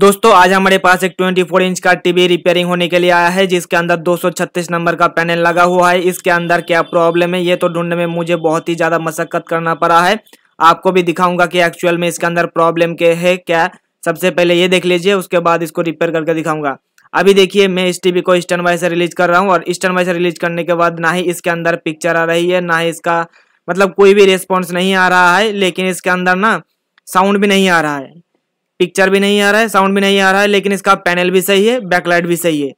दोस्तों आज हमारे पास एक 24 इंच का टीवी रिपेयरिंग होने के लिए आया है जिसके अंदर 236 नंबर का पैनल लगा हुआ है इसके अंदर क्या प्रॉब्लम है ये तो ढूंढने में मुझे बहुत ही ज़्यादा मशक्कत करना पड़ा है आपको भी दिखाऊंगा कि एक्चुअल में इसके अंदर प्रॉब्लम के है क्या सबसे पहले ये देख लीजिए उसके बाद इसको रिपेयर करके दिखाऊंगा अभी देखिए मैं इस टीवी को ईस्टर्न वाई से रिलीज कर रहा हूँ और ईस्टर्न वाई से रिलीज करने के बाद ना ही इसके अंदर पिक्चर आ रही है ना ही इसका मतलब कोई भी रिस्पॉन्स नहीं आ रहा है लेकिन इसके अंदर ना साउंड भी नहीं आ रहा है पिक्चर भी नहीं आ रहा है साउंड भी नहीं आ रहा है लेकिन इसका पैनल भी सही है बैकलाइट भी सही है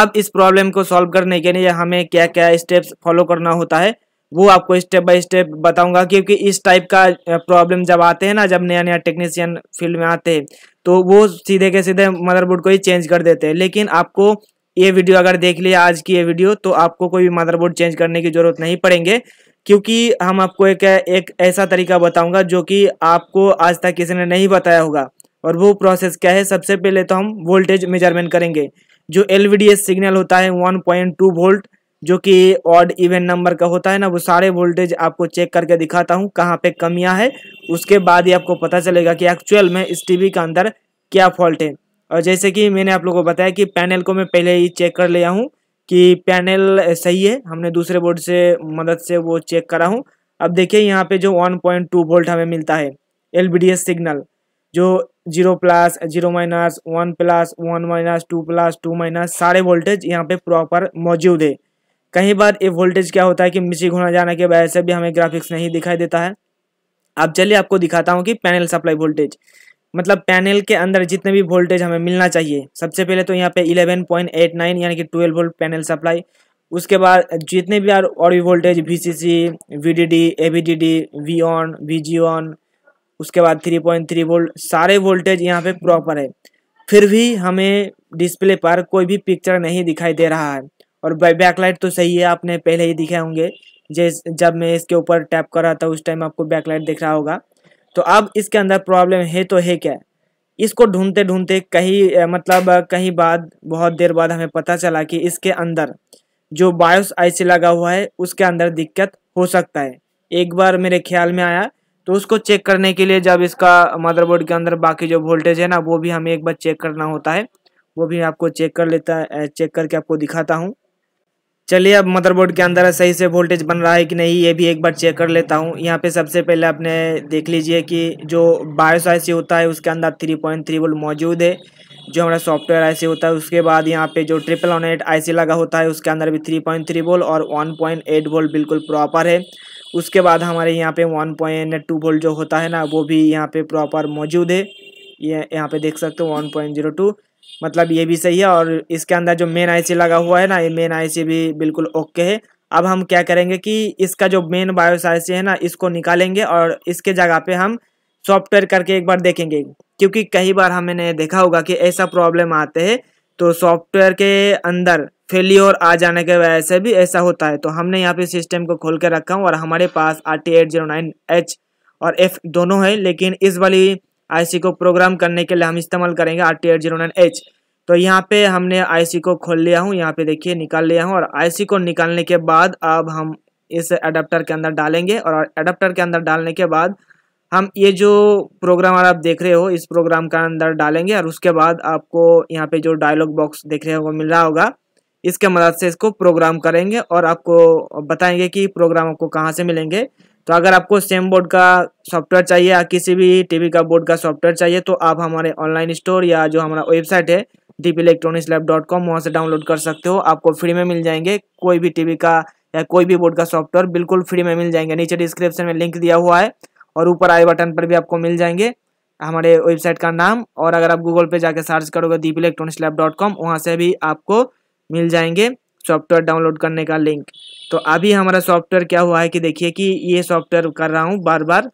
अब इस प्रॉब्लम को सॉल्व करने के लिए हमें क्या क्या स्टेप्स फॉलो करना होता है वो आपको स्टेप बाय स्टेप बताऊंगा क्योंकि इस टाइप का प्रॉब्लम जब आते हैं ना जब नया नया टेक्नीशियन फील्ड में आते हैं तो वो सीधे के सीधे मदरबोर्ड को ही चेंज कर देते हैं लेकिन आपको ये वीडियो अगर देख लिया आज की ये वीडियो तो आपको कोई भी मदरबोर्ड चेंज करने की ज़रूरत नहीं पड़ेंगे क्योंकि हम आपको एक एक ऐसा तरीका बताऊंगा जो कि आपको आज तक किसी ने नहीं बताया होगा और वो प्रोसेस क्या है सबसे पहले तो हम वोल्टेज मेजरमेंट करेंगे जो एल सिग्नल होता है वन पॉइंट टू वोल्ट जो कि ऑड इवेंट नंबर का होता है ना वो सारे वोल्टेज आपको चेक करके दिखाता हूँ कहाँ पे कमियाँ है उसके बाद ही आपको पता चलेगा कि एक्चुअल में इस टी के अंदर क्या फॉल्ट है और जैसे कि मैंने आप लोगों को बताया कि पैनल को मैं पहले ही चेक कर लिया हूँ कि पैनल सही है हमने दूसरे बोर्ड से मदद से वो चेक करा हूँ अब देखिए यहाँ पे जो 1.2 वोल्ट हमें मिलता है एल सिग्नल जो zero plus zero minus one plus one minus two plus two minus सारे वोल्टेज यहाँ पे प्रॉपर मौजूद है कहीं बार ये वोल्टेज क्या होता है कि मिशी होना जाने की वजह से भी हमें ग्राफिक्स नहीं दिखाई देता है अब चलिए आपको दिखाता हूँ कि पैनल सप्लाई वोल्टेज मतलब पैनल के अंदर जितने भी वोल्टेज हमें मिलना चाहिए सबसे पहले तो यहाँ पे 11.89 यानी कि 12 वोल्ट पैनल सप्लाई उसके बाद जितने भी और भी voltage V C C V D D A V D D V on V G on उसके बाद 3.3 वोल्ट सारे वोल्टेज यहाँ पे प्रॉपर है फिर भी हमें डिस्प्ले पर कोई भी पिक्चर नहीं दिखाई दे रहा है और बैकलाइट तो सही है आपने पहले ही दिखे होंगे जैस जब मैं इसके ऊपर टैप कर रहा था उस टाइम आपको बैकलाइट दिख रहा होगा तो अब इसके अंदर प्रॉब्लम है तो है क्या इसको ढूंढते ढूंढते कहीं मतलब कहीं बाद बहुत देर बाद हमें पता चला कि इसके अंदर जो बायोस आईसी लगा हुआ है उसके अंदर दिक्कत हो सकता है एक बार मेरे ख्याल में आया तो उसको चेक करने के लिए जब इसका मदरबोर्ड के अंदर बाकी जो वोल्टेज है ना वो भी हमें एक बार चेक करना होता है वो भी आपको चेक कर लेता चेक करके आपको दिखाता हूँ चलिए अब मदरबोर्ड के अंदर सही से वोल्टेज बन रहा है कि नहीं ये भी एक बार चेक कर लेता हूँ यहाँ पे सबसे पहले आपने देख लीजिए कि जो बायोस आई होता है उसके अंदर थ्री पॉइंट थ्री वोल्ट मौजूद है जो हमारा सॉफ्टवेयर आई होता है उसके बाद यहाँ पे जो ट्रिपल ऑन एट आई लगा होता है उसके अंदर भी थ्री पॉइंट थ्री वोल्ट और वन पॉइंट एट वोल्ट बिल्कुल प्रॉपर है उसके बाद हमारे यहाँ पे वन पॉइंट टू वोल्ट जो होता है ना वो भी यहाँ पे प्रॉपर मौजूद है ये यहाँ पे देख सकते हो वन पॉइंट जीरो टू मतलब ये भी सही है और इसके अंदर जो मेन आईसी लगा हुआ है ना ये मेन आईसी भी बिल्कुल ओके है अब हम क्या करेंगे कि इसका जो मेन बायोस आईसी है ना इसको निकालेंगे और इसके जगह पे हम सॉफ्टवेयर करके एक बार देखेंगे क्योंकि कई बार हमने देखा होगा कि ऐसा प्रॉब्लम आते हैं तो सॉफ्टवेयर के अंदर फेल्योर आ जाने के वजह से भी ऐसा होता है तो हमने यहाँ पे सिस्टम को खोल के रखा हूँ और हमारे पास R T eight zero nine H और एफ दोनों है लेकिन इस वाली आईसी को प्रोग्राम करने के लिए हम इस्तेमाल करेंगे R T eight zero nine H तो यहाँ पे हमने आईसी को खोल लिया हूँ यहाँ पे देखिए निकाल लिया हूँ और आईसी को निकालने के बाद अब हम इस अडाप्टर के अंदर डालेंगे और अडाप्टर के अंदर डालने के बाद हम ये जो प्रोग्राम आप देख रहे हो इस प्रोग्राम का अंदर डालेंगे और उसके बाद आपको यहाँ पे जो डायलॉग बॉक्स देख रहे हो मिल रहा होगा इसके मदद से इसको प्रोग्राम करेंगे और आपको बताएंगे कि प्रोग्राम आपको कहाँ से मिलेंगे तो अगर आपको सेम बोर्ड का सॉफ्टवेयर चाहिए या किसी भी टीवी का बोर्ड का सॉफ्टवेयर चाहिए तो आप हमारे ऑनलाइन स्टोर या जो हमारा वेबसाइट है DP electronics lab dot com वहाँ से डाउनलोड कर सकते हो आपको फ्री में मिल जाएंगे कोई भी टीवी का या कोई भी बोर्ड का सॉफ्टवेयर बिल्कुल फ्री में मिल जाएंगे नीचे डिस्क्रिप्शन में लिंक दिया हुआ है और ऊपर आई बटन पर भी आपको मिल जाएंगे हमारे वेबसाइट का नाम और अगर आप गूगल पे जाकर सर्च करोगे Deep electronics lab dot com वहाँ से भी आपको मिल जाएंगे सॉफ्टवेयर डाउनलोड करने का लिंक तो अभी हमारा सॉफ्टवेयर क्या हुआ है कि देखिए कि ये सॉफ्टवेयर कर रहा हूँ बार बार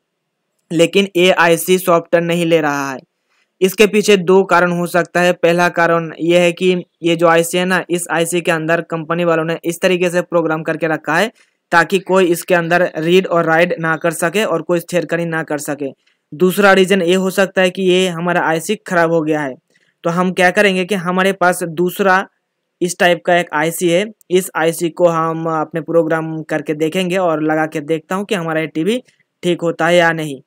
लेकिन ए आई सी सॉफ्टवेयर नहीं ले रहा है इसके पीछे दो कारण हो सकता है पहला कारण ये है कि ये जो आई है ना इस आई के अंदर कंपनी वालों ने इस तरीके से प्रोग्राम करके रखा है ताकि कोई इसके अंदर रीड और राइड ना कर सके और कोई छेड़खानी ना कर सके दूसरा रीज़न ये हो सकता है कि ये हमारा आईसी खराब हो गया है तो हम क्या करेंगे कि हमारे पास दूसरा इस टाइप का एक आईसी है इस आईसी को हम अपने प्रोग्राम करके देखेंगे और लगा के देखता हूँ कि हमारा ये टीवी ठीक होता है या नहीं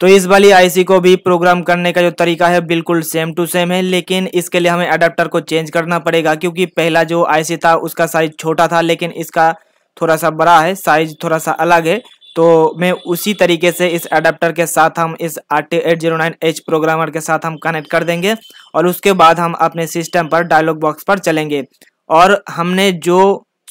तो इस वाली आईसी को भी प्रोग्राम करने का जो तरीका है बिल्कुल सेम टू सेम है लेकिन इसके लिए हमें अडेप्टर को चेंज करना पड़ेगा क्योंकि पहला जो आईसी था उसका साइज छोटा था लेकिन इसका थोड़ा सा बड़ा है साइज थोड़ा सा अलग है तो मैं उसी तरीके से इस अडेप्टर के साथ हम इस R T eight zero nine H programmer के साथ हम कनेक्ट कर देंगे और उसके बाद हम अपने सिस्टम पर डायलॉग बॉक्स पर चलेंगे और हमने जो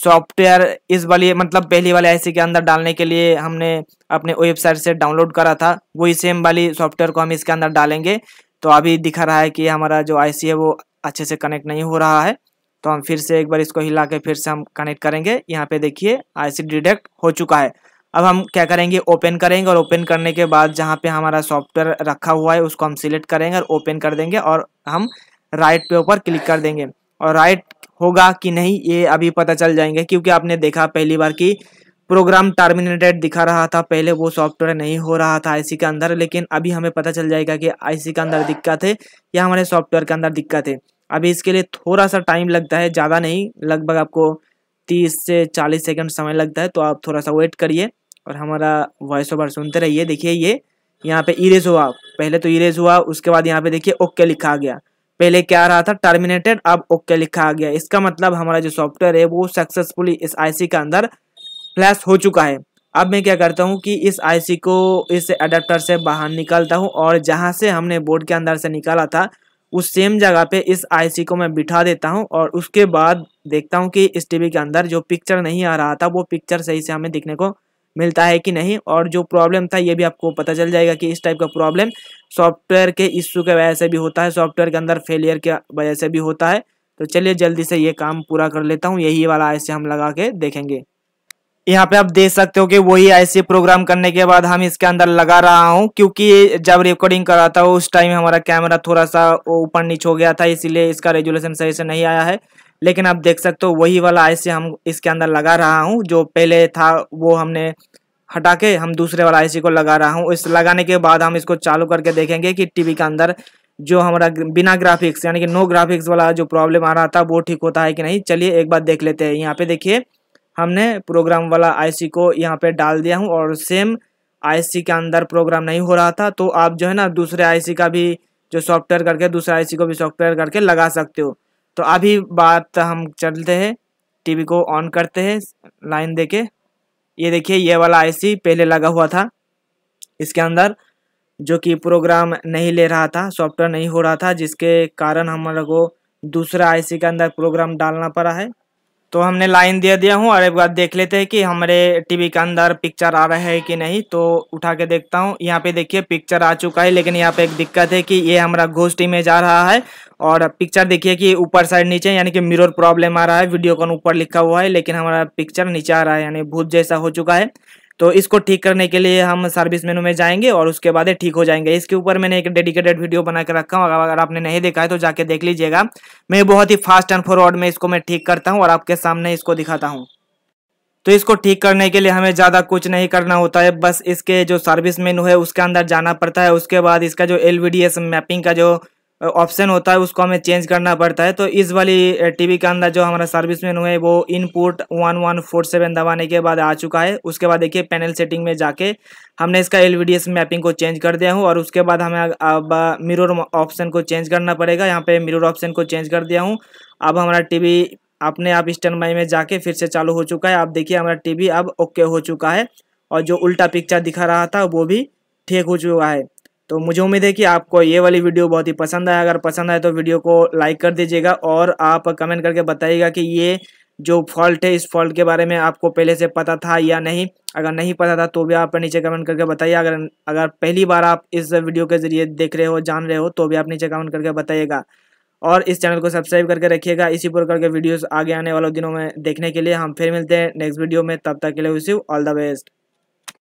सॉफ्टवेयर इस वाली मतलब पहली वाले आईसी के अंदर डालने के लिए हमने अपने वेबसाइट से डाउनलोड करा था वही सेम वाली सॉफ्टवेयर को हम इसके अंदर डालेंगे तो अभी दिखा रहा है कि हमारा जो आईसी है वो अच्छे से कनेक्ट नहीं हो रहा है तो हम फिर से एक बार इसको हिला के फिर से हम कनेक्ट करेंगे यहाँ पे देखिए आईसी डिटेक्ट हो चुका है अब हम क्या करेंगे ओपन करेंगे और ओपन करने के बाद जहाँ पे हमारा सॉफ्टवेयर रखा हुआ है उसको हम सिलेक्ट करेंगे और ओपन कर देंगे और हम राइट पे ऊपर क्लिक कर देंगे और राइट होगा कि नहीं ये अभी पता चल जाएंगे क्योंकि आपने देखा पहली बार कि प्रोग्राम टर्मिनेटेड दिखा रहा था पहले वो सॉफ्टवेयर नहीं हो रहा था आईसी के अंदर लेकिन अभी हमें पता चल जाएगा कि आईसी के अंदर दिक्कत है या हमारे सॉफ्टवेयर के अंदर दिक्कत है अभी इसके लिए थोड़ा सा टाइम लगता है ज़्यादा नहीं लगभग आपको तीस से चालीस सेकंड समय लगता है तो आप थोड़ा सा वेट करिए और हमारा वॉइस ओवर सुनते रहिए देखिए ये यहाँ पे इरेज हुआ पहले तो इरेज हुआ उसके बाद यहाँ पे देखिए ओके लिखा गया पहले क्या रहा था टर्मिनेटेड अब ओके लिखा आ गया इसका मतलब हमारा जो सॉफ्टवेयर है वो सक्सेसफुली इस आईसी के अंदर फ्लैश हो चुका है अब मैं क्या करता हूँ कि इस आईसी को इस अडेप्टर से बाहर निकालता हूँ और जहाँ से हमने बोर्ड के अंदर से निकाला था उस सेम जगह पे इस आईसी को मैं बिठा देता हूँ और उसके बाद देखता हूँ कि इस टीवी के अंदर जो पिक्चर नहीं आ रहा था वो पिक्चर सही से हमें दिखने को मिलता है कि नहीं और जो प्रॉब्लम था ये भी आपको पता चल जाएगा कि इस टाइप का प्रॉब्लम सॉफ्टवेयर के इश्यू के वजह से भी होता है सॉफ्टवेयर के अंदर फेलियर के वजह से भी होता है तो चलिए जल्दी से ये काम पूरा कर लेता हूँ यही वाला ऐसे हम लगा के देखेंगे यहाँ पे आप देख सकते हो कि वही ऐसे प्रोग्राम करने के बाद हम इसके अंदर लगा रहा हूँ क्योंकि जब रिकॉर्डिंग कर रहा था उस टाइम हमारा कैमरा थोड़ा सा ऊपर नीच हो गया था इसीलिए इसका रेजुलेशन सही से नहीं आया है लेकिन आप देख सकते हो वही वाला आईसी हम इसके अंदर लगा रहा हूँ जो पहले था वो हमने हटा के हम दूसरे वाला आईसी को लगा रहा हूँ इस लगाने के बाद हम इसको चालू करके देखेंगे कि टीवी के अंदर जो हमारा बिना ग्राफिक्स यानी कि नो ग्राफिक्स वाला जो प्रॉब्लम आ रहा था वो ठीक होता है कि नहीं चलिए एक बार देख लेते हैं यहाँ पे देखिए हमने प्रोग्राम वाला आईसी को यहाँ पे डाल दिया हूँ और सेम आईसी के अंदर प्रोग्राम नहीं हो रहा था तो आप जो है ना दूसरे आईसी का भी जो सॉफ्टवेयर करके दूसरे आईसी को भी सॉफ्टवेयर करके लगा सकते हो तो अभी बात हम चलते हैं टीवी को ऑन करते हैं लाइन दे के ये देखिए ये वाला आईसी पहले लगा हुआ था इसके अंदर जो कि प्रोग्राम नहीं ले रहा था सॉफ्टवेयर नहीं हो रहा था जिसके कारण हम लोग को दूसरा आईसी के अंदर प्रोग्राम डालना पड़ा है तो हमने लाइन दे दिया हूँ और एक बार देख लेते हैं कि हमारे टीवी के अंदर पिक्चर आ रहा है कि नहीं तो उठा के देखता हूँ यहाँ पे देखिए पिक्चर आ चुका है लेकिन यहाँ पे एक दिक्कत है कि ये हमारा घोस्ट इमेज आ रहा है और पिक्चर देखिए कि ऊपर साइड नीचे यानी कि मिरर प्रॉब्लम आ रहा है वीडियो कॉन ऊपर लिखा हुआ है लेकिन हमारा पिक्चर नीचे आ रहा है यानी भूत जैसा हो चुका है तो इसको ठीक करने के लिए हम सर्विस मेनू में जाएंगे और उसके बाद ठीक हो जाएंगे इसके ऊपर मैंने एक डेडिकेटेड वीडियो बना के रखा हूँ अगर आपने नहीं देखा है तो जाके देख लीजिएगा मैं बहुत ही फास्ट एंड फॉरवर्ड में इसको मैं ठीक करता हूँ और आपके सामने इसको दिखाता हूँ तो इसको ठीक करने के लिए हमें ज़्यादा कुछ नहीं करना होता है बस इसके जो सर्विस मेनू है उसके अंदर जाना पड़ता है उसके बाद इसका जो एल मैपिंग का जो ऑप्शन होता है उसको हमें चेंज करना पड़ता है तो इस वाली टीवी के अंदर जो हमारा सर्विस मैन हुए वो input one one four seven दबाने के बाद आ चुका है उसके बाद देखिए पैनल सेटिंग में जाके हमने इसका एल मैपिंग को चेंज कर दिया हूँ और उसके बाद हमें अब मिरर ऑप्शन को चेंज करना पड़ेगा यहाँ पे मिरर ऑप्शन को चेंज कर दिया हूँ अब हमारा टी अपने आप स्टैंड बाई में जाके फिर से चालू हो चुका है आप देखिए हमारा टी अब ओके हो चुका है और जो उल्टा पिक्चर दिखा रहा था वो भी ठीक हो चुका है तो मुझे उम्मीद है कि आपको ये वाली वीडियो बहुत ही पसंद आए अगर पसंद आए तो वीडियो को लाइक कर दीजिएगा और आप कमेंट करके बताइएगा कि ये जो फॉल्ट है इस फॉल्ट के बारे में आपको पहले से पता था या नहीं अगर नहीं पता था तो भी आप नीचे कमेंट करके बताइए अगर अगर पहली बार आप इस वीडियो के ज़रिए देख रहे हो जान रहे हो तो भी आप नीचे कमेंट करके बताइएगा और इस चैनल को सब्सक्राइब करके रखिएगा इसी प्रकार के वीडियोस आगे आने वाले दिनों में देखने के लिए हम फिर मिलते हैं नेक्स्ट वीडियो में तब तक के लिए विश ऑल द बेस्ट